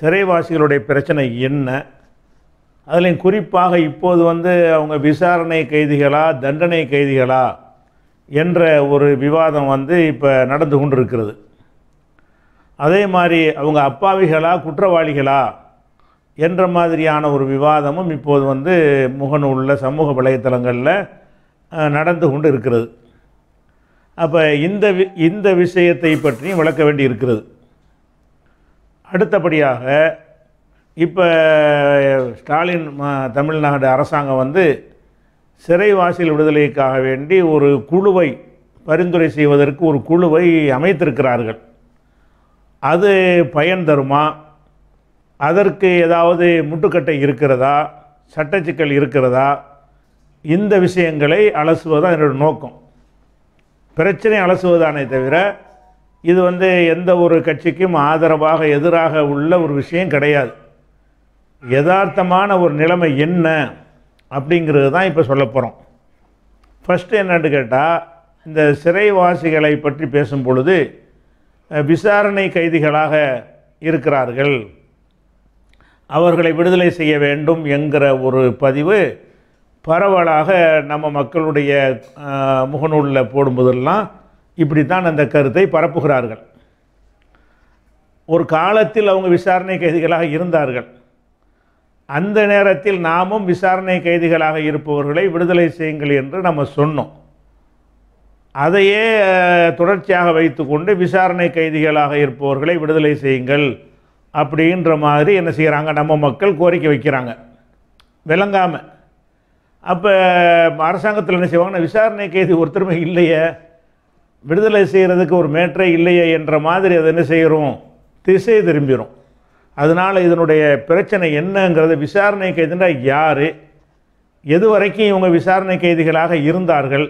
சிறைவாசிகளுடைய பிரச்சனை என்ன அதிலையும் குறிப்பாக இப்போது வந்து அவங்க விசாரணை கைதிகளா தண்டனை கைதிகளா என்ற ஒரு விவாதம் வந்து இப்போ நடந்து கொண்டிருக்கிறது அதே மாதிரி அவங்க அப்பாவிகளா குற்றவாளிகளா என்ற மாதிரியான ஒரு விவாதமும் இப்போது வந்து முகநூலில் சமூக வலைத்தளங்களில் நடந்து கொண்டு இருக்கிறது அப்போ இந்த வி இந்த விஷயத்தை பற்றியும் விளக்க வேண்டி இருக்கிறது அடுத்தபடியாக இப்போ ஸ்டாலின் தமிழ்நாடு அரசாங்கம் வந்து சிறைவாசியல் விடுதலைக்காக வேண்டி ஒரு குழுவை பரிந்துரை செய்வதற்கு ஒரு குழுவை அமைத்திருக்கிறார்கள் அது பயன் தருமா அதற்கு ஏதாவது முட்டுக்கட்டை இருக்கிறதா சட்டச்சிக்கல் இருக்கிறதா இந்த விஷயங்களை அலசுவதுதான் என்னோடய நோக்கம் பிரச்சனை அலசுவதானே தவிர இது வந்து எந்த ஒரு கட்சிக்கும் ஆதரவாக எதிராக உள்ள ஒரு விஷயம் கிடையாது யதார்த்தமான ஒரு நிலைமை என்ன அப்படிங்கிறது தான் இப்போ சொல்ல போகிறோம் ஃபஸ்ட்டு என்னென்னு கேட்டால் இந்த சிறைவாசிகளை பற்றி பேசும் பொழுது விசாரணை கைதிகளாக இருக்கிறார்கள் அவர்களை விடுதலை செய்ய வேண்டும் என்கிற ஒரு பதிவு பரவலாக நம்ம மக்களுடைய முகநூலில் போடும்போதெல்லாம் இப்படித்தான் அந்த கருத்தை பரப்புகிறார்கள் ஒரு காலத்தில் அவங்க விசாரணை கைதிகளாக இருந்தார்கள் அந்த நேரத்தில் நாமும் விசாரணை கைதிகளாக இருப்பவர்களை விடுதலை செய்யுங்கள் என்று நம்ம சொன்னோம் அதையே தொடர்ச்சியாக வைத்துக்கொண்டு விசாரணை கைதிகளாக இருப்பவர்களை விடுதலை செய்யுங்கள் அப்படின்ற மாதிரி என்ன செய்கிறாங்க நம்ம மக்கள் கோரிக்கை வைக்கிறாங்க விளங்காமல் அப்போ அரசாங்கத்தில் என்ன செய்வாங்கன்னா விசாரணை கைதி ஒருத்தருமே இல்லையே விடுதலை செய்கிறதுக்கு ஒரு மேற்றே இல்லையே என்ற மாதிரி அது என்ன செய்கிறோம் திசை திரும்பிடும் அதனால் இதனுடைய பிரச்சனை என்னங்கிறது விசாரணை கைதுனா யார் எது வரைக்கும் இவங்க விசாரணை கைதிகளாக இருந்தார்கள்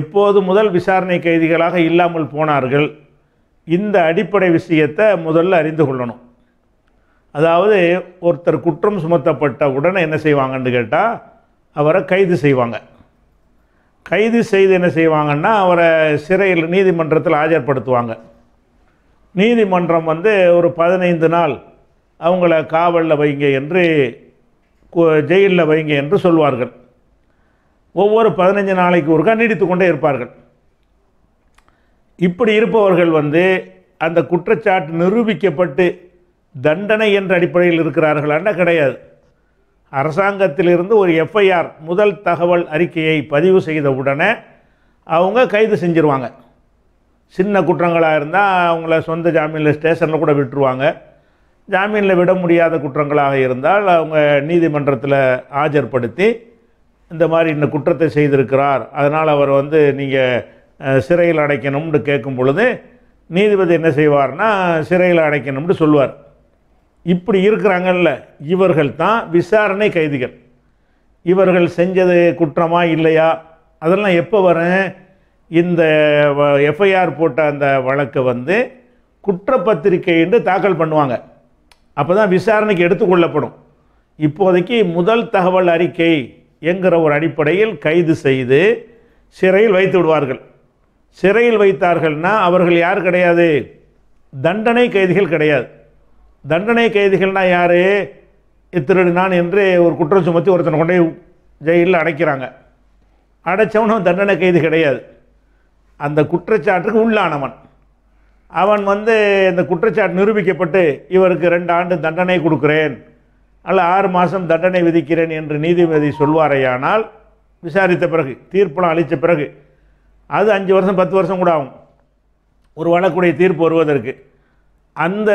எப்போது முதல் விசாரணை கைதிகளாக இல்லாமல் போனார்கள் இந்த அடிப்படை விஷயத்தை முதல்ல அறிந்து கொள்ளணும் அதாவது ஒருத்தர் குற்றம் சுமத்தப்பட்ட உடனே என்ன செய்வாங்கன்னு கேட்டால் அவரை கைது செய்வாங்க கைது செய்து என்ன செய்வாங்கன்னா அவரை சிறையில் நீதிமன்றத்தில் ஆஜர்படுத்துவாங்க நீதிமன்றம் வந்து ஒரு பதினைந்து நாள் அவங்கள காவலில் வைங்க என்று ஜெயிலில் வைங்க என்று சொல்வார்கள் ஒவ்வொரு பதினஞ்சு நாளைக்கு ஒருக்கா நீடித்து கொண்டே இருப்பார்கள் இப்படி இருப்பவர்கள் வந்து அந்த குற்றச்சாட்டு நிரூபிக்கப்பட்டு தண்டனை என்ற அடிப்படையில் இருக்கிறார்களான்னா கிடையாது அரசாங்கத்திலிருந்து ஒரு எஃப்ஐஆர் முதல் தகவல் அறிக்கையை பதிவு செய்த உடனே அவங்க கைது செஞ்சுருவாங்க சின்ன குற்றங்களாக இருந்தால் அவங்கள சொந்த ஜாமீனில் ஸ்டேஷனில் கூட விட்டுருவாங்க ஜாமீனில் விட முடியாத குற்றங்களாக இருந்தால் அவங்க நீதிமன்றத்தில் ஆஜர்படுத்தி இந்த மாதிரி இந்த குற்றத்தை செய்திருக்கிறார் அதனால் அவர் வந்து நீங்கள் சிறையில் அடைக்கணும்னு கேட்கும் பொழுது நீதிபதி என்ன செய்வார்னா சிறையில் அடைக்கணும்னு சொல்லுவார் இப்படி இருக்கிறாங்கல்ல இவர்கள் தான் விசாரணை கைதிகள் இவர்கள் செஞ்சது குற்றமா இல்லையா அதெல்லாம் எப்போ வரும் இந்த எஃப்ஐஆர் போட்ட அந்த வழக்கு வந்து குற்றப்பத்திரிகை என்று தாக்கல் பண்ணுவாங்க அப்போ தான் விசாரணைக்கு எடுத்துக்கொள்ளப்படும் இப்போதைக்கு முதல் தகவல் அறிக்கை என்கிற ஒரு அடிப்படையில் கைது செய்து சிறையில் வைத்து விடுவார்கள் சிறையில் வைத்தார்கள்னா அவர்கள் யார் கிடையாது தண்டனை கைதிகள் கிடையாது தண்டனை கைதிகள்னால் யார் நான் என்று ஒரு குற்றம் சுமத்தி ஒருத்தனை கொண்டே ஜெயிலில் அடைக்கிறாங்க அடைச்சவனும் தண்டனை கைது கிடையாது அந்த குற்றச்சாட்டுக்கு உள்ளானவன் அவன் வந்து இந்த குற்றச்சாட்டு நிரூபிக்கப்பட்டு இவருக்கு ரெண்டு ஆண்டு தண்டனை கொடுக்குறேன் அல்ல ஆறு மாதம் தண்டனை விதிக்கிறேன் என்று நீதிபதி சொல்வாரையானால் விசாரித்த பிறகு தீர்ப்பெலாம் அளித்த பிறகு அது அஞ்சு வருஷம் பத்து வருஷம் கூட ஆகும் ஒரு வழக்குடைய தீர்ப்பு வருவதற்கு அந்த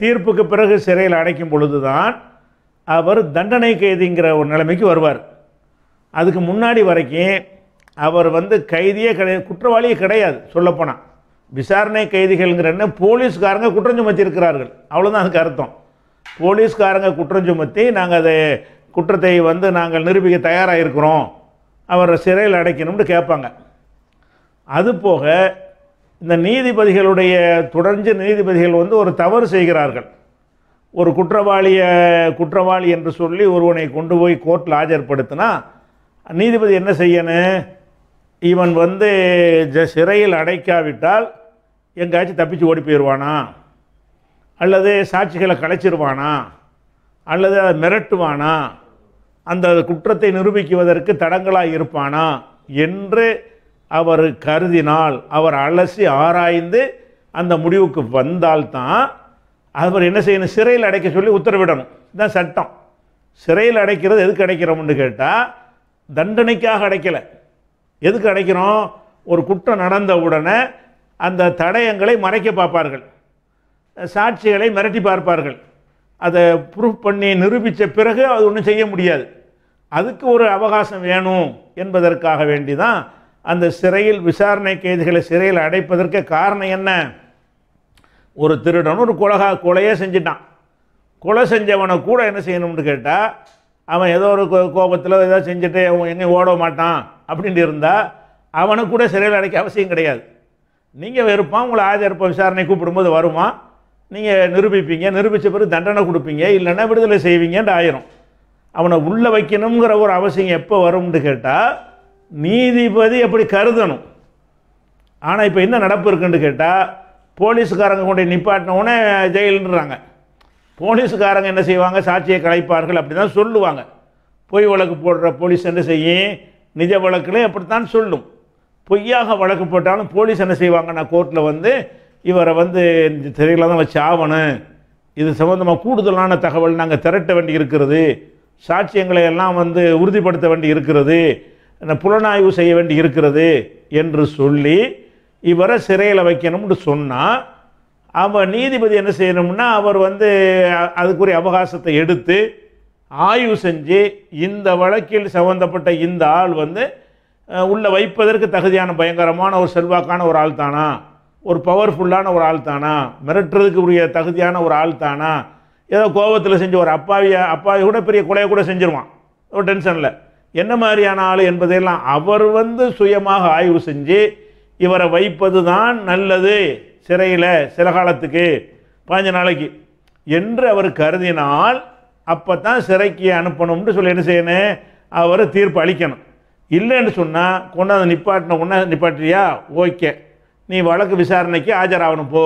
தீர்ப்புக்கு பிறகு சிறையில் அடைக்கும் பொழுது தான் அவர் தண்டனை கைதிங்கிற ஒரு நிலைமைக்கு வருவார் அதுக்கு முன்னாடி வரைக்கும் அவர் வந்து கைதியே கிடையாது குற்றவாளியே கிடையாது சொல்லப்போனால் விசாரணை கைதிகள்ங்கிற என்ன போலீஸ்காரங்க குற்றம் சுமத்தியிருக்கிறார்கள் அவ்வளோதான் அதுக்கு அர்த்தம் போலீஸ்காரங்க குற்றம் சுமத்தி நாங்கள் அதை குற்றத்தை வந்து நாங்கள் நிரூபிக்க தயாராக இருக்கிறோம் அவரை சிறையில் அடைக்கணும்னு கேட்பாங்க அதுபோக இந்த நீதிபதிகளுடைய தொடர்ந்து நீதிபதிகள் வந்து ஒரு தவறு செய்கிறார்கள் ஒரு குற்றவாளியை குற்றவாளி என்று சொல்லி ஒருவனை கொண்டு போய் கோர்ட்டில் ஆஜர்படுத்தினா நீதிபதி என்ன செய்யணும் இவன் வந்து ஜ சிறையில் அடைக்காவிட்டால் எங்காச்சும் தப்பிச்சு ஓடி போயிடுவானா அல்லது சாட்சிகளை கலைச்சிருவானா அல்லது அதை மிரட்டுவானா அந்த குற்றத்தை நிரூபிக்குவதற்கு தடங்களாக இருப்பானா என்று அவர் கருதினால் அவர் அலசி ஆராய்ந்து அந்த முடிவுக்கு வந்தால்தான் அவர் என்ன செய்யணும் சிறையில் அடைக்க சொல்லி உத்தரவிடணும் இதுதான் சட்டம் சிறையில் அடைக்கிறது எதுக்கு அடைக்கிறோம்னு கேட்டால் தண்டனைக்காக அடைக்கலை எதுக்கு அடைக்கிறோம் ஒரு குற்றம் நடந்த உடனே அந்த தடயங்களை மறைக்க பார்ப்பார்கள் சாட்சிகளை மிரட்டி பார்ப்பார்கள் அதை ப்ரூஃப் பண்ணி நிரூபித்த பிறகு அது ஒன்றும் செய்ய முடியாது அதுக்கு ஒரு அவகாசம் வேணும் என்பதற்காக வேண்டி தான் அந்த சிறையில் விசாரணை கைதிகளை சிறையில் அடைப்பதற்கு காரணம் என்ன ஒரு திருடன் ஒரு கொலகா கொலையே செஞ்சிட்டான் கொலை செஞ்சவனை கூட என்ன செய்யணும்னு கேட்டால் அவன் ஏதோ ஒரு கோபத்தில் ஏதோ செஞ்சுட்டு அவன் எங்கேயும் ஓட மாட்டான் அப்படின்ட்டு இருந்தால் அவனை கூட சிறையில் அடைக்க அவசியம் கிடையாது நீங்கள் வெறுப்பான் உங்களை ஆஜர்ப்ப விசாரணை கூப்பிடும்போது வருமா நீங்கள் நிரூபிப்பீங்க நிரூபித்த பிறகு தண்டனை கொடுப்பீங்க இல்லைன்னா விடுதலை செய்வீங்கன்ட்டு ஆயிரும் அவனை உள்ளே வைக்கணுங்கிற ஒரு அவசியம் எப்போ வரும்னு கேட்டால் நீதிபதி எப்படி கருதணும் ஆனால் இப்போ என்ன நடப்பு இருக்குன்னு கேட்டால் போலீஸுக்காரங்க கொண்டு நிப்பாட்டினவுடனே ஜெயிலுன்றாங்க போலீஸுக்காரங்க என்ன செய்வாங்க சாட்சியை கலைப்பார்கள் அப்படி தான் சொல்லுவாங்க பொய் வழக்கு போடுற போலீஸ் என்ன செய்யும் நிஜ வழக்கில் அப்படித்தான் சொல்லும் பொய்யாக வழக்கு போட்டாலும் போலீஸ் என்ன செய்வாங்கன்னா கோர்ட்டில் வந்து இவரை வந்து தெரியல தான் வச்சு ஆகணும் இது சம்மந்தமாக கூடுதலான தகவல் நாங்கள் திரட்ட வேண்டி இருக்கிறது சாட்சியங்களை எல்லாம் வந்து உறுதிப்படுத்த வேண்டி இருக்கிறது புலனாய்வு செய்ய வேண்டி இருக்கிறது என்று சொல்லி இவரை சிறையில் வைக்கணும்னு சொன்னால் அவன் நீதிபதி என்ன செய்யணும்னா அவர் வந்து அதுக்குரிய அவகாசத்தை எடுத்து ஆய்வு செஞ்சு இந்த வழக்கில் சம்பந்தப்பட்ட இந்த ஆள் வந்து உள்ளே வைப்பதற்கு தகுதியான பயங்கரமான ஒரு செல்வாக்கான ஒரு ஆள் தானா ஒரு பவர்ஃபுல்லான ஒரு ஆள் தானா மிரட்டுறதுக்கு உரிய தகுதியான ஒரு ஆள் தானா ஏதோ கோபத்தில் செஞ்சு ஒரு அப்பாவிய அப்பாவி கூட பெரிய கொலையை கூட செஞ்சிருவான் ஒரு டென்ஷனில் என்ன மாதிரியான ஆள் என்பதையெல்லாம் அவர் வந்து சுயமாக ஆய்வு செஞ்சு இவரை வைப்பது தான் நல்லது சிறையில் சில காலத்துக்கு பாஞ்ச நாளைக்கு என்று அவர் கருதினால் அப்போ தான் சிறைக்கு அனுப்பணும்னு சொல்லி என்ன செய்யணும் அவர் தீர்ப்பு அளிக்கணும் இல்லைன்னு சொன்னால் கொண்டாந்து நிப்பாட்டின உடனே நிப்பாட்டியா ஓகே நீ வழக்கு விசாரணைக்கு ஆஜராகணும் போ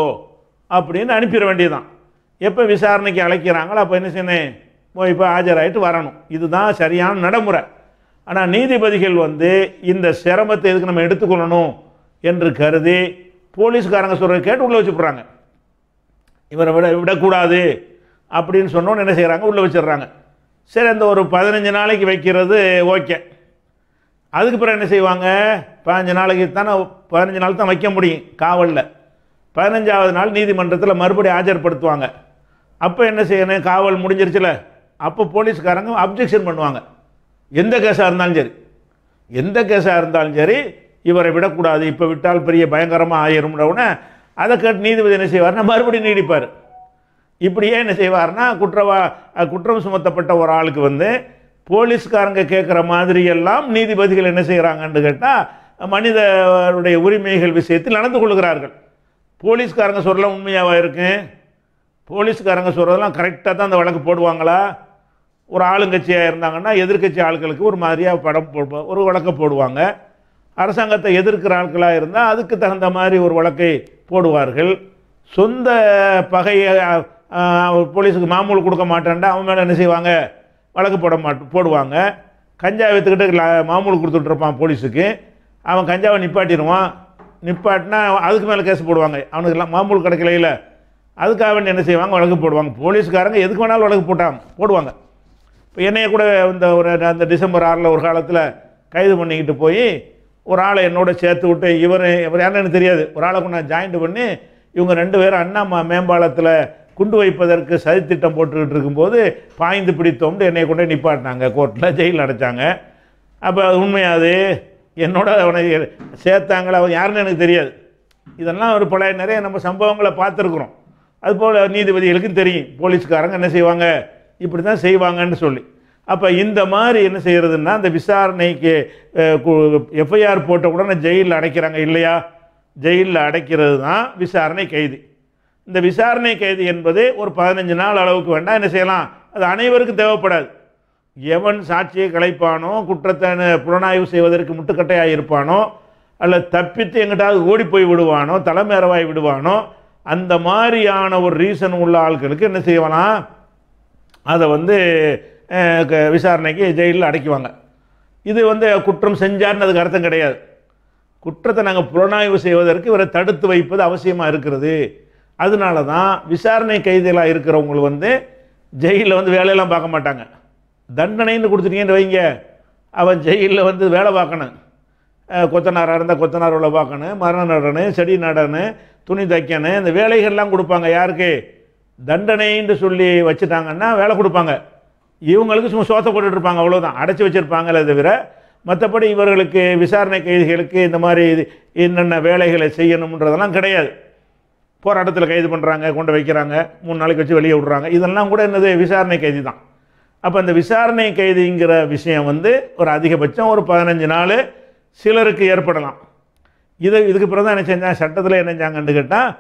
அப்படின்னு அனுப்பிட வேண்டியதுதான் எப்போ விசாரணைக்கு அழைக்கிறாங்களோ அப்போ என்ன செய்யணும் இப்போ ஆஜராகிட்டு வரணும் இதுதான் சரியான நடைமுறை ஆனால் நீதிபதிகள் வந்து இந்த சிரமத்தை எதுக்கு நம்ம எடுத்துக்கொள்ளணும் என்று கருதி போலீஸ்காரங்க சொல்கிற கேட்டு உள்ளே வச்சு இவரை விட விடக்கூடாது அப்படின்னு சொன்னோன்னு என்ன செய்கிறாங்க உள்ளே வச்சிடுறாங்க சரி அந்த ஒரு பதினஞ்சு நாளைக்கு வைக்கிறது ஓகே அதுக்கு பிறகு என்ன செய்வாங்க பதினஞ்சு நாளைக்கு தானே பதினஞ்சு நாள் தான் வைக்க முடியும் காவலில் பதினஞ்சாவது நாள் நீதிமன்றத்தில் மறுபடியும் ஆஜர்படுத்துவாங்க அப்போ என்ன செய்யணும் காவல் முடிஞ்சிருச்சுல அப்போ போலீஸ்காரங்க அப்ஜெக்ஷன் பண்ணுவாங்க எந்த கேஸாக இருந்தாலும் சரி எந்த கேஸாக இருந்தாலும் சரி இவரை விடக்கூடாது இப்போ விட்டால் பெரிய பயங்கரமாக உடனே அதை கேட்டு நீதிபதி என்ன செய்வார்னா மறுபடியும் நீடிப்பார் இப்படியே என்ன செய்வார்னா குற்றவா குற்றம் சுமத்தப்பட்ட ஒரு ஆளுக்கு வந்து போலீஸ்காரங்க கேட்குற மாதிரி எல்லாம் நீதிபதிகள் என்ன செய்கிறாங்கன்னு கேட்டால் மனிதருடைய உரிமைகள் விஷயத்தில் நடந்து கொள்கிறார்கள் போலீஸ்காரங்க சொல்லலாம் உண்மையாக இருக்கு போலீஸ்காரங்க சொல்கிறதெல்லாம் கரெக்டாக தான் அந்த வழக்கு போடுவாங்களா ஒரு ஆளுங்கட்சியாக இருந்தாங்கன்னா எதிர்கட்சி ஆட்களுக்கு ஒரு மாதிரியாக படம் போடுவோம் ஒரு வழக்கை போடுவாங்க அரசாங்கத்தை எதிர்க்கிற ஆட்களாக இருந்தால் அதுக்கு தகுந்த மாதிரி ஒரு வழக்கை போடுவார்கள் சொந்த பகையை போலீஸுக்கு மாமூல் கொடுக்க மாட்டேன்டா அவன் மேலே என்ன செய்வாங்க வழக்கு போட மாட் போடுவாங்க கஞ்சா விற்றுக்கிட்டு மாமூல் கொடுத்துட்ருப்பான் போலீஸுக்கு அவன் கஞ்சாவை நிப்பாட்டிடுவான் நிப்பாட்டினா அதுக்கு மேலே கேஸ் போடுவாங்க அவனுக்கு மாமூல் இல்லை அதுக்காக வேண்டி என்ன செய்வாங்க வழக்கு போடுவாங்க போலீஸ்காரங்க எதுக்கு வேணாலும் வழக்கு போட்டாங்க போடுவாங்க இப்போ என்னைய கூட இந்த ஒரு அந்த டிசம்பர் ஆறில் ஒரு காலத்தில் கைது பண்ணிக்கிட்டு போய் ஒரு ஆளை என்னோட சேர்த்து விட்டு இவர் இவர் யாருன்னு தெரியாது ஒரு ஆளை கொண்டு நான் ஜாயின்ட் பண்ணி இவங்க ரெண்டு பேரும் அண்ணா மேம்பாலத்தில் குண்டு வைப்பதற்கு சதித்திட்டம் போட்டுக்கிட்டு இருக்கும்போது பாய்ந்து பிடித்தோம்னு என்னை கொண்டு நிப்பாட்டினாங்க கோர்ட்டில் ஜெயிலில் அடைச்சாங்க அப்போ அது உண்மையாது என்னோட அவனை சேர்த்தாங்கள அவன் யாருன்னு எனக்கு தெரியாது இதெல்லாம் ஒரு பழைய நிறைய நம்ம சம்பவங்களை பார்த்துருக்குறோம் அதுபோல் நீதிபதிகளுக்கும் தெரியும் போலீஸ்காரங்க என்ன செய்வாங்க இப்படி தான் செய்வாங்கன்னு சொல்லி அப்போ இந்த மாதிரி என்ன செய்கிறதுன்னா அந்த விசாரணைக்கு எஃப்ஐஆர் போட்ட உடனே ஜெயிலில் அடைக்கிறாங்க இல்லையா ஜெயிலில் அடைக்கிறது தான் விசாரணை கைது இந்த விசாரணை கைது என்பது ஒரு பதினஞ்சு நாள் அளவுக்கு வேண்டாம் என்ன செய்யலாம் அது அனைவருக்கும் தேவைப்படாது எவன் சாட்சியை கலைப்பானோ குற்றத்தை புலனாய்வு செய்வதற்கு முட்டுக்கட்டையாக இருப்பானோ அல்ல தப்பித்து எங்கிட்டாவது ஓடி போய் விடுவானோ தலைமையரவாய் விடுவானோ அந்த மாதிரியான ஒரு ரீசன் உள்ள ஆட்களுக்கு என்ன செய்வானா அதை வந்து விசாரணைக்கு ஜெயிலில் அடைக்குவாங்க இது வந்து குற்றம் செஞ்சார்னு அதுக்கு அர்த்தம் கிடையாது குற்றத்தை நாங்கள் புலனாய்வு செய்வதற்கு இவரை தடுத்து வைப்பது அவசியமாக இருக்கிறது அதனால தான் விசாரணை கைதிகளாக இருக்கிறவங்க வந்து ஜெயிலில் வந்து வேலையெல்லாம் பார்க்க மாட்டாங்க தண்டனைன்னு கொடுத்துட்டீங்கன்னு வைங்க அவன் ஜெயிலில் வந்து வேலை பார்க்கணும் கொத்தனாராக இருந்தால் கொத்தனார் உள்ள பார்க்கணும் மரண நடனு செடி நடனு துணி தைக்கணும் இந்த வேலைகள்லாம் கொடுப்பாங்க யாருக்கு தண்டனைன்னு சொல்லி வச்சுட்டாங்கன்னா வேலை கொடுப்பாங்க இவங்களுக்கு சும்மா சோத்த போட்டுட்ருப்பாங்க அவ்வளோதான் அடைச்சி வச்சுருப்பாங்களே தவிர மற்றபடி இவர்களுக்கு விசாரணை கைதிகளுக்கு இந்த மாதிரி இது என்னென்ன வேலைகளை செய்யணுன்றதெல்லாம் கிடையாது போராட்டத்தில் கைது பண்ணுறாங்க கொண்டு வைக்கிறாங்க மூணு நாளைக்கு வச்சு வெளியே விடுறாங்க இதெல்லாம் கூட என்னது விசாரணை கைதி தான் அப்போ இந்த விசாரணை கைதிங்கிற விஷயம் வந்து ஒரு அதிகபட்சம் ஒரு பதினஞ்சு நாள் சிலருக்கு ஏற்படலாம் இது இதுக்கு பிறகு தான் என்ன செஞ்சாங்க சட்டத்தில் என்ன செஞ்சாங்கன்னு கேட்டால்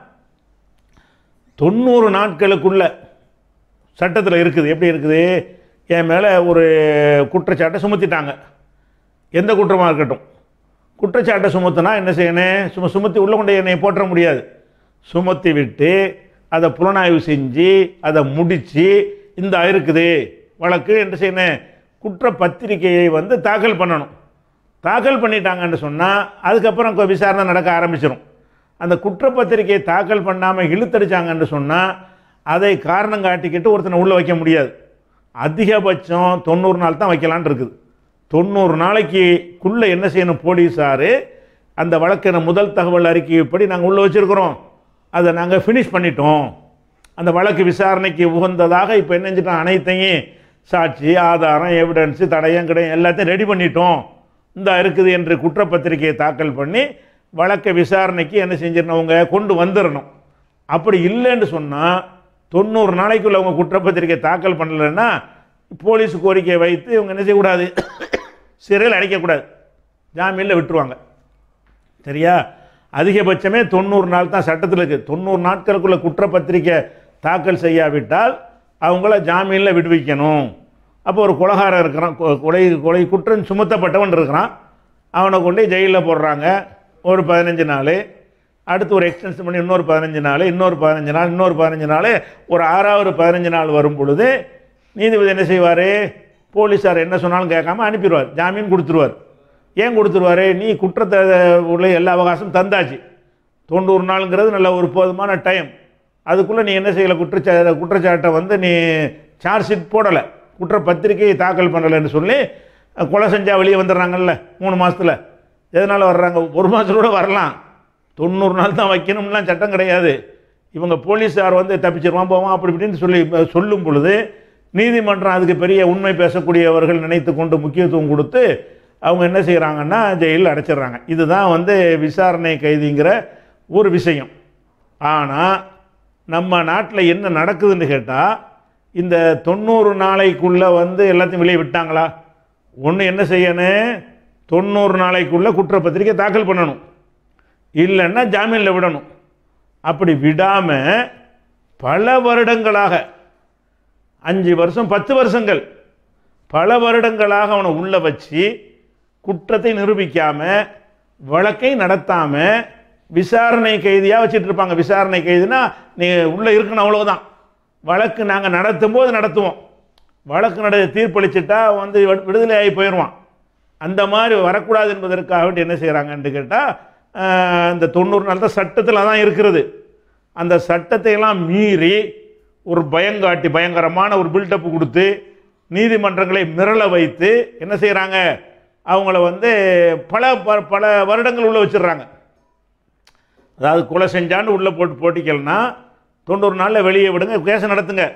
தொண்ணூறு நாட்களுக்குள்ள சட்டத்தில் இருக்குது எப்படி இருக்குது என் மேலே ஒரு குற்றச்சாட்டை சுமத்திட்டாங்க எந்த குற்றமாக இருக்கட்டும் குற்றச்சாட்டை சுமத்துனா என்ன செய்யணும் சும்மா சுமத்தி உள்ள கொண்டு என்னை போற்ற முடியாது சுமத்தி விட்டு அதை புலனாய்வு செஞ்சு அதை முடித்து இந்த இருக்குது வழக்கு என்ன செய்யணும் குற்றப்பத்திரிகையை வந்து தாக்கல் பண்ணணும் தாக்கல் பண்ணிட்டாங்கன்னு சொன்னால் அதுக்கப்புறம் விசாரணை நடக்க ஆரம்பிச்சிடும் அந்த குற்றப்பத்திரிகையை தாக்கல் பண்ணாமல் இழுத்தடிச்சாங்கன்னு சொன்னால் அதை காரணம் காட்டிக்கிட்டு ஒருத்தனை உள்ளே வைக்க முடியாது அதிகபட்சம் தொண்ணூறு நாள் தான் வைக்கலான் இருக்குது தொண்ணூறு நாளைக்குள்ளே என்ன செய்யணும் போலீஸார் அந்த வழக்கின முதல் தகவல் அறிக்கையைப்படி நாங்கள் உள்ளே வச்சுருக்குறோம் அதை நாங்கள் ஃபினிஷ் பண்ணிட்டோம் அந்த வழக்கு விசாரணைக்கு உகந்ததாக இப்போ என்ன செஞ்சிட்டோம் அனைத்தையும் சாட்சி ஆதாரம் எவிடன்ஸு தடையம் கிடையாது எல்லாத்தையும் ரெடி பண்ணிட்டோம் இந்த இருக்குது என்று குற்றப்பத்திரிகையை தாக்கல் பண்ணி வழக்கை விசாரணைக்கு என்ன செஞ்சிடணும் அவங்க கொண்டு வந்துடணும் அப்படி இல்லைன்னு சொன்னால் தொண்ணூறு நாளைக்குள்ள அவங்க குற்றப்பத்திரிக்கை தாக்கல் பண்ணலைன்னா போலீஸ் கோரிக்கையை வைத்து இவங்க என்ன செய்யக்கூடாது சிறையில் அடைக்கக்கூடாது ஜாமீனில் விட்டுருவாங்க சரியா அதிகபட்சமே தொண்ணூறு நாள் தான் சட்டத்தில் இருக்குது தொண்ணூறு நாட்களுக்குள்ள குற்றப்பத்திரிக்கை தாக்கல் செய்யாவிட்டால் அவங்கள ஜாமீனில் விடுவிக்கணும் அப்போ ஒரு குலகாரம் இருக்கிறான் கொலை கொலை குற்றம் சுமத்தப்பட்டவன் இருக்கிறான் அவனை கொண்டு ஜெயிலில் போடுறாங்க ஒரு பதினஞ்சு நாள் அடுத்து ஒரு எக்ஸ்டென்ஷன் பண்ணி இன்னொரு பதினஞ்சு நாள் இன்னொரு பதினஞ்சு நாள் இன்னொரு பதினஞ்சு நாள் ஒரு ஆறாவது பதினஞ்சு நாள் வரும் பொழுது நீதிபதி என்ன செய்வார் போலீஸார் என்ன சொன்னாலும் கேட்காம அனுப்பிடுவார் ஜாமீன் கொடுத்துருவார் ஏன் கொடுத்துருவார் நீ குற்றத்தை உள்ள எல்லா அவகாசமும் தந்தாச்சு தொண்ணூறு நாளுங்கிறது நல்ல ஒரு போதுமான டைம் அதுக்குள்ளே நீ என்ன செய்யலை குற்றச்சா குற்றச்சாட்டை வந்து நீ சார்ஜ் ஷீட் போடலை குற்றப்பத்திரிக்கையை தாக்கல் பண்ணலைன்னு சொல்லி கொலை செஞ்சால் வெளியே வந்துடுறாங்கல்ல மூணு மாதத்தில் எதனால் வர்றாங்க ஒரு கூட வரலாம் தொண்ணூறு நாள் தான் வைக்கணும்லாம் சட்டம் கிடையாது இவங்க போலீஸார் வந்து தப்பிச்சிருவான் போவான் அப்படி இப்படின்னு சொல்லி சொல்லும் பொழுது நீதிமன்றம் அதுக்கு பெரிய உண்மை பேசக்கூடியவர்கள் நினைத்து கொண்டு முக்கியத்துவம் கொடுத்து அவங்க என்ன செய்கிறாங்கன்னா ஜெயிலில் அடைச்சிடுறாங்க இதுதான் வந்து விசாரணை கைதிங்கிற ஒரு விஷயம் ஆனால் நம்ம நாட்டில் என்ன நடக்குதுன்னு கேட்டால் இந்த தொண்ணூறு நாளைக்குள்ளே வந்து எல்லாத்தையும் வெளியே விட்டாங்களா ஒன்று என்ன செய்யணும் தொண்ணூறு நாளைக்குள்ளே குற்றப்பத்திரிக்கை தாக்கல் பண்ணணும் இல்லைன்னா ஜாமீனில் விடணும் அப்படி விடாமல் பல வருடங்களாக அஞ்சு வருஷம் பத்து வருஷங்கள் பல வருடங்களாக அவனை உள்ளே வச்சு குற்றத்தை நிரூபிக்காமல் வழக்கை நடத்தாமல் விசாரணை கைதியாக வச்சுட்டு இருப்பாங்க விசாரணை கைதுனா நீ உள்ளே இருக்கணும் அவ்வளோதான் வழக்கு நாங்கள் நடத்தும் போது நடத்துவோம் வழக்கு நட தீர்ப்பளிச்சிட்டா வந்து விடுதலை ஆகி போயிடுவான் அந்த மாதிரி வரக்கூடாது என்பதற்காக வேண்டி என்ன செய்கிறாங்கன்னு கேட்டால் இந்த தொண்ணூறு நாள் தான் சட்டத்தில் தான் இருக்கிறது அந்த சட்டத்தையெல்லாம் மீறி ஒரு பயங்காட்டி பயங்கரமான ஒரு பில்டப் கொடுத்து நீதிமன்றங்களை மிரள வைத்து என்ன செய்கிறாங்க அவங்கள வந்து பல பல வருடங்கள் உள்ளே வச்சிடுறாங்க அதாவது கொலை செஞ்சான்னு உள்ளே போட்டு போட்டிக்கலன்னா தொண்ணூறு நாளில் வெளியே விடுங்க கேஸை நடத்துங்க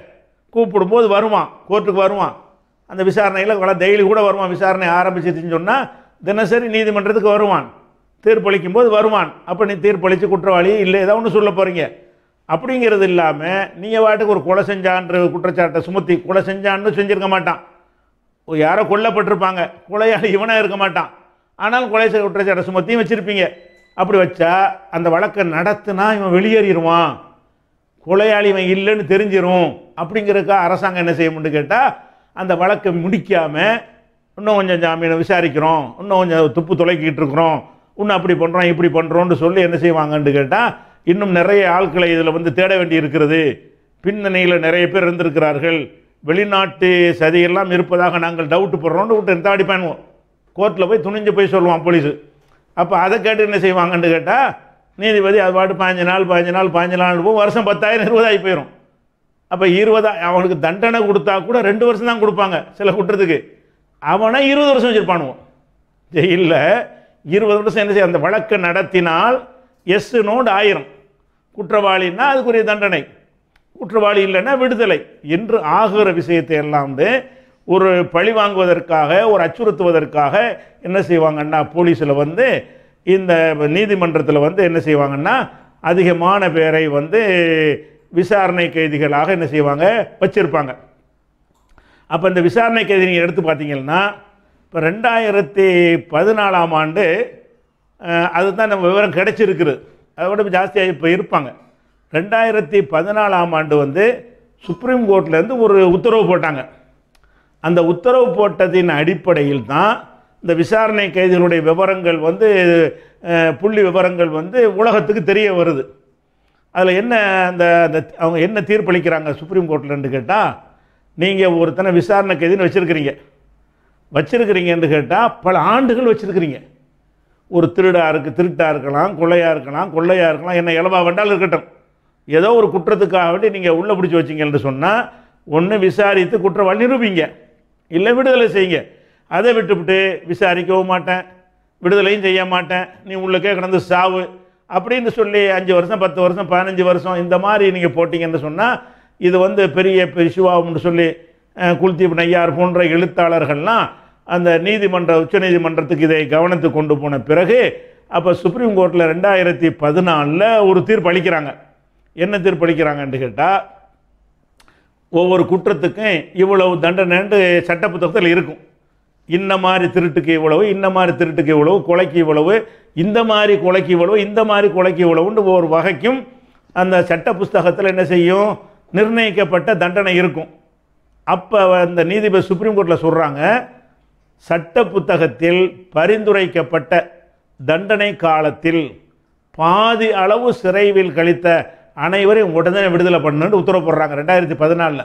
கூப்பிடும்போது வருவான் கோர்ட்டுக்கு வருவான் அந்த விசாரணையில் வள டெய்லி கூட வருவான் விசாரணை ஆரம்பிச்சிதுன்னு சொன்னால் தினசரி நீதிமன்றத்துக்கு வருவான் தீர்ப்பளிக்கும் போது வருவான் அப்போ நீ தீர்ப்பளித்து குற்றவாளி இல்லை ஏதோ ஒன்று சொல்ல போகிறீங்க அப்படிங்கிறது இல்லாமல் நீங்கள் வாட்டுக்கு ஒரு கொலை செஞ்சான்ற குற்றச்சாட்டை சுமத்தி கொலை செஞ்சான்னு செஞ்சுருக்க மாட்டான் யாரோ கொல்லப்பட்டிருப்பாங்க கொலையாளி இவனாக இருக்க மாட்டான் ஆனால் கொலை குற்றச்சாட்டை சுமத்தியும் வச்சுருப்பீங்க அப்படி வச்சா அந்த வழக்கை நடத்துனா இவன் வெளியேறிடுவான் கொலையாளி இவன் இல்லைன்னு தெரிஞ்சிடும் அப்படிங்கிறக்கா அரசாங்கம் என்ன செய்யணும்னு கேட்டால் அந்த வழக்கை முடிக்காமல் இன்னும் கொஞ்சம் ஜாமீனை விசாரிக்கிறோம் இன்னும் கொஞ்சம் துப்பு துளைக்கிட்டு இருக்கிறோம் இன்னும் அப்படி பண்ணுறோம் இப்படி பண்ணுறோன்னு சொல்லி என்ன செய்வாங்கன்னு கேட்டால் இன்னும் நிறைய ஆட்களை இதில் வந்து தேட வேண்டி இருக்கிறது பின்னணியில் நிறைய பேர் இருந்திருக்கிறார்கள் வெளிநாட்டு சதியெல்லாம் இருப்பதாக நாங்கள் டவுட்டு போடுறோன்னு விட்டு எடுத்து பண்ணுவோம் கோர்ட்டில் போய் துணிஞ்சு போய் சொல்லுவான் போலீஸு அப்போ அதை கேட்டு என்ன செய்வாங்கன்னு கேட்டால் நீதிபதி அது பாட்டு பாஞ்சு நாள் பாஞ்சு நாள் பாஞ்சு நாள் போகும் வருஷம் பத்தாயிரம் இருபதாயி போயிடும் அப்போ இருபதா அவனுக்கு தண்டனை கொடுத்தா கூட ரெண்டு வருஷம் தான் கொடுப்பாங்க சில குற்றத்துக்கு அவனை இருபது வருஷம் வச்சுருப்பானுவோம் ஜெயிலில் இருபது வருஷம் என்ன செய்ய அந்த வழக்கு நடத்தினால் எஸ் நோண்டு ஆயிரம் குற்றவாளின்னா அதுக்குரிய தண்டனை குற்றவாளி இல்லைன்னா விடுதலை என்று ஆகிற விஷயத்தை எல்லாம் வந்து ஒரு பழி வாங்குவதற்காக ஒரு அச்சுறுத்துவதற்காக என்ன செய்வாங்கன்னா போலீஸில் வந்து இந்த நீதிமன்றத்தில் வந்து என்ன செய்வாங்கன்னா அதிகமான பேரை வந்து விசாரணை கைதிகளாக என்ன செய்வாங்க வச்சுருப்பாங்க அப்போ இந்த விசாரணை கைதி நீங்கள் எடுத்து பார்த்தீங்கன்னா இப்போ ரெண்டாயிரத்தி பதினாலாம் ஆண்டு அதுதான் நம்ம விவரம் கிடச்சிருக்குது அதை விட ஜாஸ்தியாக இப்போ இருப்பாங்க ரெண்டாயிரத்தி பதினாலாம் ஆண்டு வந்து சுப்ரீம் கோர்ட்லேருந்து ஒரு உத்தரவு போட்டாங்க அந்த உத்தரவு போட்டதின் அடிப்படையில் தான் இந்த விசாரணை கைதிகளுடைய விவரங்கள் வந்து புள்ளி விவரங்கள் வந்து உலகத்துக்கு தெரிய வருது அதில் என்ன அந்த அந்த அவங்க என்ன தீர்ப்பளிக்கிறாங்க சுப்ரீம் கோர்ட்லன்னு கேட்டால் நீங்கள் ஒருத்தனை விசாரணை கைதுன்னு வச்சுருக்கிறீங்க வச்சுருக்கிறீங்கன்னு கேட்டால் பல ஆண்டுகள் வச்சுருக்கிறீங்க ஒரு திருடாக இருக்குது திருட்டாக இருக்கலாம் கொள்ளையாக இருக்கலாம் கொள்ளையாக இருக்கலாம் என்ன இலவா வேண்டாலும் இருக்கட்டும் ஏதோ ஒரு குற்றத்துக்காக வேண்டி நீங்கள் உள்ளே பிடிச்சி வச்சிங்கன்னு சொன்னால் ஒன்று விசாரித்து குற்றம் நிரூபிங்க இல்லை விடுதலை செய்யுங்க அதை விட்டுவிட்டு விசாரிக்கவும் மாட்டேன் விடுதலையும் செய்ய மாட்டேன் நீ உள்ளக்கே கிடந்து சாவு அப்படின்னு சொல்லி அஞ்சு வருஷம் பத்து வருஷம் பதினஞ்சு வருஷம் இந்த மாதிரி நீங்கள் போட்டிங்கன்னு சொன்னால் இது வந்து பெரிய இஷ்யூவாகும்னு சொல்லி குல்தீப் நையார் போன்ற எழுத்தாளர்கள்லாம் அந்த நீதிமன்ற உச்ச நீதிமன்றத்துக்கு இதை கவனத்துக்கு கொண்டு போன பிறகு அப்போ சுப்ரீம் கோர்ட்டில் ரெண்டாயிரத்தி பதினாலில் ஒரு தீர்ப்பு அளிக்கிறாங்க என்ன தீர்ப்பு அளிக்கிறாங்கன்ட்டு கேட்டால் ஒவ்வொரு குற்றத்துக்கும் இவ்வளவு தண்டனைன்ட்டு சட்ட புத்தகத்தில் இருக்கும் இந்த மாதிரி திருட்டுக்கு இவ்வளவு இந்த மாதிரி திருட்டுக்கு இவ்வளவு கொலைக்கு இவ்வளவு இந்த மாதிரி கொலைக்கு இவ்வளவு இந்த மாதிரி கொலைக்கு இவ்வளவுன்னு ஒரு வகைக்கும் அந்த சட்ட புஸ்தகத்தில் என்ன செய்யும் நிர்ணயிக்கப்பட்ட தண்டனை இருக்கும் அப்போ அந்த நீதிபதி சுப்ரீம் கோர்ட்டில் சொல்கிறாங்க சட்ட புத்தகத்தில் பரிந்துரைக்கப்பட்ட தண்டனை காலத்தில் பாதி அளவு சிறைவில் கழித்த அனைவரையும் உடனே விடுதலை பண்ணுன்னு உத்தரவு போடுறாங்க ரெண்டாயிரத்தி பதினாலில்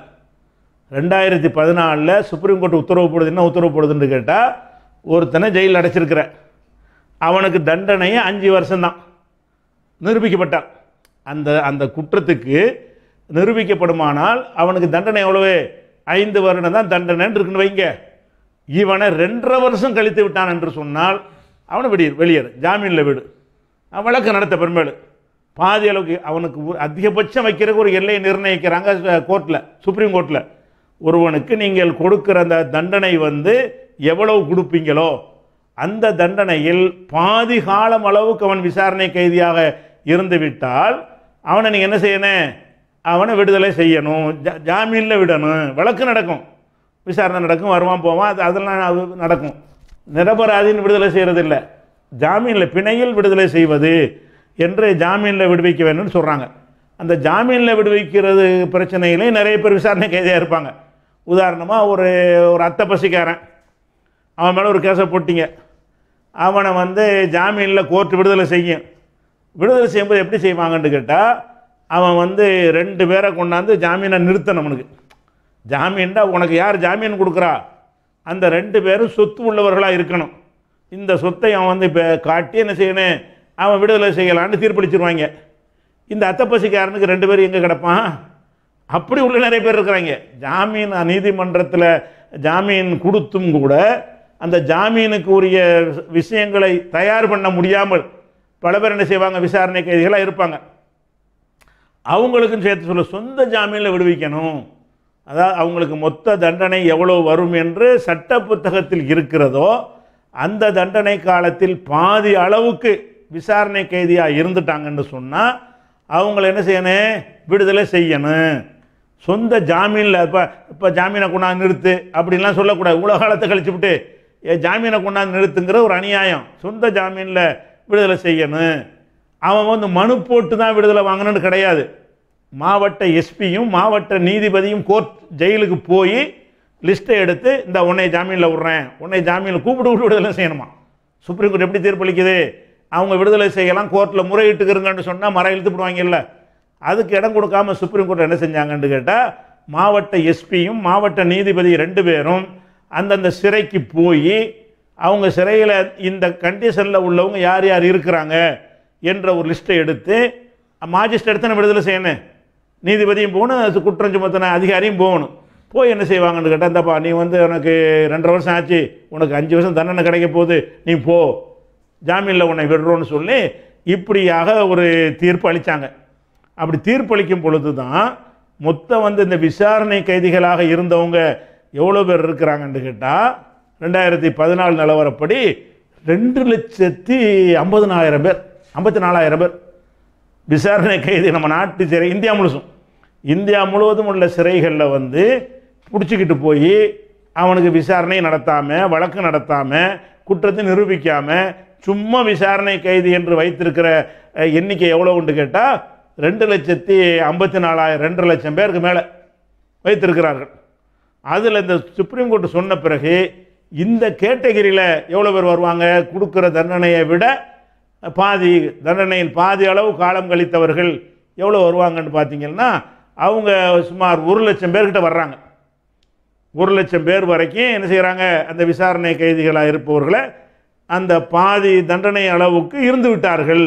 ரெண்டாயிரத்தி பதினாலில் சுப்ரீம் கோர்ட் உத்தரவு போடுது என்ன உத்தரவு போடுதுன்னு கேட்டால் ஒருத்தனை ஜெயிலில் அடைச்சிருக்கிற அவனுக்கு தண்டனையே அஞ்சு வருஷம்தான் நிரூபிக்கப்பட்டான் அந்த அந்த குற்றத்துக்கு நிரூபிக்கப்படுமானால் அவனுக்கு தண்டனை எவ்வளவு ஐந்து வருடம் தான் தண்டனைன்னு இருக்குன்னு வைங்க இவனை ரெண்டரை வருஷம் கழித்து விட்டான் என்று சொன்னால் அவனை வெளியே வெளியேறு ஜாமீனில் வீடு வழக்கு நடத்த பெருமேடு பாதி அளவுக்கு அவனுக்கு அதிகபட்சம் வைக்கிறதுக்கு ஒரு எல்லையை நிர்ணயிக்கிறாங்க கோர்ட்டில் சுப்ரீம் கோர்ட்டில் ஒருவனுக்கு நீங்கள் கொடுக்குற அந்த தண்டனை வந்து எவ்வளவு கொடுப்பீங்களோ அந்த தண்டனையில் பாதி காலம் அளவுக்கு அவன் விசாரணை கைதியாக இருந்துவிட்டால் அவனை நீங்கள் என்ன செய்யணும் அவனை விடுதலை செய்யணும் ஜாமீனில் விடணும் வழக்கு நடக்கும் விசாரணை நடக்கும் வருவான் போவான் அது அதெல்லாம் அது நடக்கும் நிரபராதின்னு விடுதலை செய்கிறதில்ல ஜாமீனில் பிணையில் விடுதலை செய்வது என்று ஜாமீனில் விடுவிக்க வேணும்னு சொல்கிறாங்க அந்த ஜாமீனில் விடுவிக்கிறது பிரச்சனையிலே நிறைய பேர் விசாரணை கைதியாக இருப்பாங்க உதாரணமாக ஒரு ஒரு அத்தை பசிக்காரன் அவன் மேலே ஒரு கேஸை போட்டிங்க அவனை வந்து ஜாமீனில் கோர்ட்டு விடுதலை செய்யும் விடுதலை செய்யும்போது எப்படி செய்வாங்கன்னு கேட்டால் அவன் வந்து ரெண்டு பேரை கொண்டாந்து ஜாமீனை நிறுத்தணும் அவனுக்கு ஜாமீன்டா உனக்கு யார் ஜாமீன் கொடுக்குறா அந்த ரெண்டு பேரும் சொத்து உள்ளவர்களாக இருக்கணும் இந்த சொத்தை அவன் வந்து இப்போ காட்டி என்ன செய்யணும் அவன் விடுதலை செய்யலான்னு தீர்ப்பளிச்சிருவாங்க இந்த அத்தப்பசிக்காரனுக்கு ரெண்டு பேரும் எங்கே கிடப்பான் அப்படி உள்ள நிறைய பேர் இருக்கிறாங்க ஜாமீன் நீதிமன்றத்தில் ஜாமீன் கொடுத்தும் கூட அந்த ஜாமீனுக்கு உரிய விஷயங்களை தயார் பண்ண முடியாமல் பல பேர் என்ன செய்வாங்க விசாரணை கைதிகளாக இருப்பாங்க அவங்களுக்கும் சேர்த்து சொல்ல சொந்த ஜாமீனில் விடுவிக்கணும் அதாவது அவங்களுக்கு மொத்த தண்டனை எவ்வளோ வரும் என்று சட்ட புத்தகத்தில் இருக்கிறதோ அந்த தண்டனை காலத்தில் பாதி அளவுக்கு விசாரணை கைதியாக இருந்துட்டாங்கன்னு சொன்னால் அவங்கள என்ன செய்யணும் விடுதலை செய்யணும் சொந்த ஜாமீனில் இப்போ இப்போ ஜாமீனை கொண்டாந்து நிறுத்து அப்படின்லாம் சொல்லக்கூடாது இவ்வளோ காலத்தை கழிச்சு விட்டு ஏ ஜாமீனை கொண்டாந்து நிறுத்துங்கிற ஒரு அநியாயம் சொந்த ஜாமீனில் விடுதலை செய்யணும் அவன் வந்து மனு போட்டு தான் விடுதலை வாங்கணும்னு கிடையாது மாவட்ட எஸ்பியும் மாவட்ட நீதிபதியும் கோர்ட் ஜெயிலுக்கு போய் லிஸ்ட்டை எடுத்து இந்த உன்னை ஜாமீனில் விட்றேன் உன்னை ஜாமீனில் கூப்பிட்டு விட்டு விடுதலை செய்யணுமா சுப்ரீம் கோர்ட் எப்படி தீர்ப்பளிக்குது அவங்க விடுதலை செய்யலாம் கோர்ட்டில் முறையிட்டுக்கிறங்கன்னு சொன்னால் மர இல்லை அதுக்கு இடம் கொடுக்காம சுப்ரீம் கோர்ட் என்ன செஞ்சாங்கன்னு கேட்டால் மாவட்ட எஸ்பியும் மாவட்ட நீதிபதி ரெண்டு பேரும் அந்தந்த சிறைக்கு போய் அவங்க சிறையில் இந்த கண்டிஷனில் உள்ளவங்க யார் யார் இருக்கிறாங்க என்ற ஒரு லிஸ்ட்டை எடுத்து மாஜிஸ்ட்ரேட் தான் விடுதலை செய்யணும் நீதிபதியும் போகணும் அது குற்றம் சுமத்தின அதிகாரியும் போகணும் போய் என்ன செய்வாங்கன்னு கேட்டால் இந்தப்பா நீ வந்து உனக்கு ரெண்டரை வருஷம் ஆச்சு உனக்கு அஞ்சு வருஷம் தண்டனை கிடைக்க போகுது நீ போ ஜாமீனில் உன்னை விடுறோன்னு சொல்லி இப்படியாக ஒரு தீர்ப்பு அளித்தாங்க அப்படி தீர்ப்பளிக்கும் பொழுது தான் மொத்தம் வந்து இந்த விசாரணை கைதிகளாக இருந்தவங்க எவ்வளோ பேர் இருக்கிறாங்கன்னு கேட்டால் ரெண்டாயிரத்தி பதினாலு நிலவரப்படி ரெண்டு லட்சத்தி ஐம்பதுனாயிரம் பேர் ஐம்பத்தி நாலாயிரம் பேர் விசாரணை கைதி நம்ம நாட்டு சிறை இந்தியா முழுசும் இந்தியா முழுவதும் உள்ள சிறைகளில் வந்து பிடிச்சிக்கிட்டு போய் அவனுக்கு விசாரணை நடத்தாமல் வழக்கு நடத்தாமல் குற்றத்தை நிரூபிக்காமல் சும்மா விசாரணை கைதி என்று வைத்திருக்கிற எண்ணிக்கை எவ்வளோ உண்டு கேட்டால் ரெண்டு லட்சத்தி ஐம்பத்தி நாலாயிரம் ரெண்டு லட்சம் பேருக்கு மேலே வைத்திருக்கிறார்கள் அதில் இந்த சுப்ரீம் கோர்ட்டு சொன்ன பிறகு இந்த கேட்டகிரியில் எவ்வளோ பேர் வருவாங்க கொடுக்குற தண்டனையை விட பாதி தண்டனையில் பாதி அளவு காலம் கழித்தவர்கள் எவ்வளோ வருவாங்கன்னு பார்த்தீங்கன்னா அவங்க சுமார் ஒரு லட்சம் பேர்கிட்ட வர்றாங்க ஒரு லட்சம் பேர் வரைக்கும் என்ன செய்கிறாங்க அந்த விசாரணை கைதிகளாக இருப்பவர்களை அந்த பாதி தண்டனை அளவுக்கு இருந்து விட்டார்கள்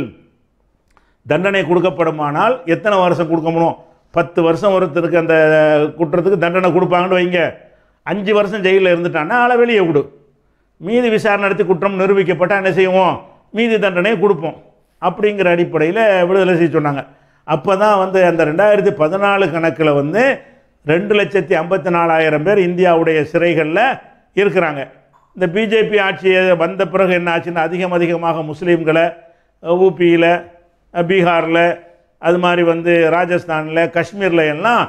தண்டனை கொடுக்கப்படுமானால் எத்தனை வருஷம் கொடுக்க முடியும் பத்து வருஷம் ஒருத்தருக்கு அந்த குற்றத்துக்கு தண்டனை கொடுப்பாங்கன்னு வைங்க அஞ்சு வருஷம் ஜெயிலில் இருந்துட்டான்னா ஆளை வெளியே விடு மீதி விசாரணை நடத்தி குற்றம் நிரூபிக்கப்பட்டால் என்ன செய்வோம் மீதி தண்டனையை கொடுப்போம் அப்படிங்கிற அடிப்படையில் விடுதலை செய்ய சொன்னாங்க அப்போ தான் வந்து அந்த ரெண்டாயிரத்தி பதினாலு கணக்கில் வந்து ரெண்டு லட்சத்தி ஐம்பத்தி நாலாயிரம் பேர் இந்தியாவுடைய சிறைகளில் இருக்கிறாங்க இந்த பிஜேபி ஆட்சியை வந்த பிறகு என்ன ஆச்சுன்னா அதிகம் அதிகமாக முஸ்லீம்களை ஊபியில் பீகாரில் அது மாதிரி வந்து ராஜஸ்தானில் காஷ்மீரில் எல்லாம்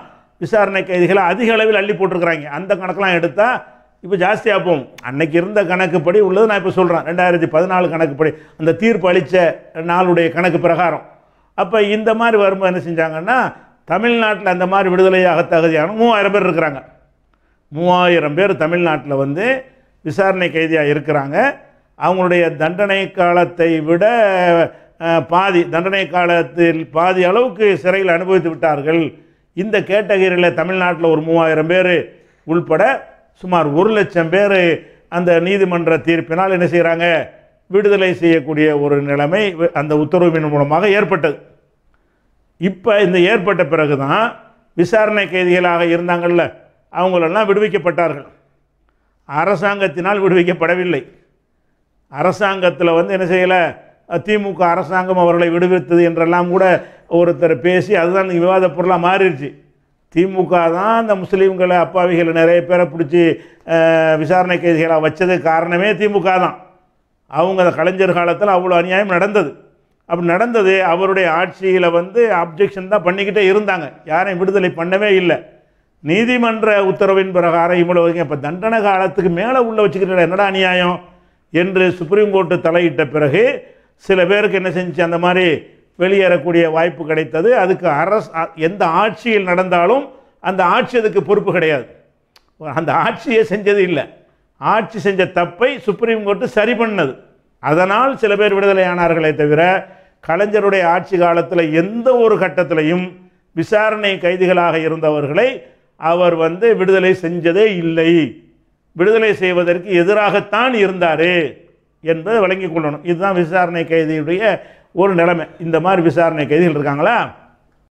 விசாரணை கைதிகளை அதிக அளவில் அள்ளி போட்டிருக்கிறாங்க அந்த கணக்கெலாம் எடுத்தால் இப்போ ஜாஸ்தியாக போகும் அன்னைக்கு இருந்த கணக்குப்படி உள்ளது நான் இப்போ சொல்கிறேன் ரெண்டாயிரத்தி பதினாலு கணக்குப்படி அந்த தீர்ப்பு அளித்த நாளுடைய கணக்கு பிரகாரம் அப்போ இந்த மாதிரி வரும்போது என்ன செஞ்சாங்கன்னா தமிழ்நாட்டில் அந்த மாதிரி விடுதலையாக தகுதியான மூவாயிரம் பேர் இருக்கிறாங்க மூவாயிரம் பேர் தமிழ்நாட்டில் வந்து விசாரணை கைதியாக இருக்கிறாங்க அவங்களுடைய தண்டனை காலத்தை விட பாதி தண்டனை காலத்தில் பாதி அளவுக்கு சிறையில் அனுபவித்து விட்டார்கள் இந்த கேட்டகரியில் தமிழ்நாட்டில் ஒரு மூவாயிரம் பேர் உள்பட சுமார் ஒரு லட்சம் பேர் அந்த நீதிமன்ற தீர்ப்பினால் என்ன செய்கிறாங்க விடுதலை செய்யக்கூடிய ஒரு நிலைமை அந்த உத்தரவின் மூலமாக ஏற்பட்டது இப்போ இந்த ஏற்பட்ட பிறகு தான் விசாரணை கைதிகளாக இருந்தாங்கள்ல அவங்களெல்லாம் விடுவிக்கப்பட்டார்கள் அரசாங்கத்தினால் விடுவிக்கப்படவில்லை அரசாங்கத்தில் வந்து என்ன செய்யலை திமுக அரசாங்கம் அவர்களை விடுவித்தது என்றெல்லாம் கூட ஒருத்தர் பேசி அதுதான் விவாத பொருளாக மாறிடுச்சு திமுக தான் அந்த முஸ்லீம்களை அப்பாவிகளை நிறைய பேரை பிடிச்சி விசாரணை கைதிகளாக வச்சது காரணமே திமுக தான் அவங்க அந்த கலைஞர் காலத்தில் அவ்வளோ அநியாயம் நடந்தது அப்படி நடந்தது அவருடைய ஆட்சியில் வந்து அப்ஜெக்ஷன் தான் பண்ணிக்கிட்டே இருந்தாங்க யாரையும் விடுதலை பண்ணவே இல்லை நீதிமன்ற உத்தரவின் பிரகாரம் இவ்வளோ இப்போ தண்டனை காலத்துக்கு மேலே உள்ள வச்சுக்கிறீங்களா என்னடா அநியாயம் என்று சுப்ரீம் கோர்ட்டு தலையிட்ட பிறகு சில பேருக்கு என்ன செஞ்சு அந்த மாதிரி வெளியேறக்கூடிய வாய்ப்பு கிடைத்தது அதுக்கு அரசு எந்த ஆட்சியில் நடந்தாலும் அந்த ஆட்சி அதுக்கு பொறுப்பு கிடையாது அந்த ஆட்சியை செஞ்சது இல்லை ஆட்சி செஞ்ச தப்பை சுப்ரீம் கோர்ட்டு சரி பண்ணது அதனால் சில பேர் விடுதலையானார்களே தவிர கலைஞருடைய ஆட்சி காலத்தில் எந்த ஒரு கட்டத்திலையும் விசாரணை கைதிகளாக இருந்தவர்களை அவர் வந்து விடுதலை செஞ்சதே இல்லை விடுதலை செய்வதற்கு எதிராகத்தான் இருந்தார் என்பதை வழங்கி கொள்ளணும் இதுதான் விசாரணை கைதியுடைய ஒரு நிலைமை இந்த மாதிரி விசாரணை கைதிகள் இருக்காங்களா